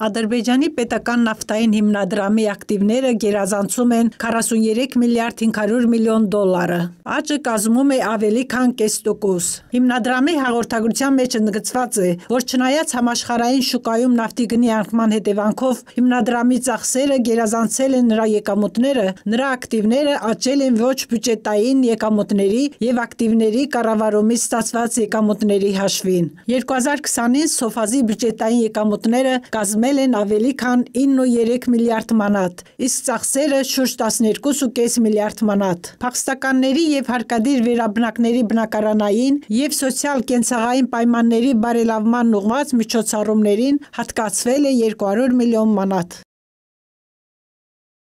Ադրբեջանի պետական նավթային հիմնադրամի ակտիվները գերազանցում են 43 միլիարդ 500 միլիոն դոլարը։ Աճը կազմում է ավելի քան կես տոկոս։ Հիմնադրամի հաղորդագրության մեջ ընդգծված է, որ չնայած համաշխարհային շուկայում նավթի գնի անկման հետևանքով հիմնադրամի ծախսերը գերազանցել են նրա եկամուտները, նրա ակտիվները աճել են ոչ բյուջետային եկամուտների եւ ակտիվների կառավարումից ստացված եկամուտների հաշվին։ 2020-ին Սոֆազի բյուջետային եկամուտները կազմել կազմել են ավելի քան 9.3 միլիարդ մանատ, իսկ ծախսերը շուրջ 12.5 միլիարդ մանատ։ Փախստականների եւ հարկադիր վերաբնակների բնակարանային եւ սոցիալ կենցաղային պայմանների բարելավման ուղղված միջոցառումներին հատկացվել է 200 միլիոն մանատ։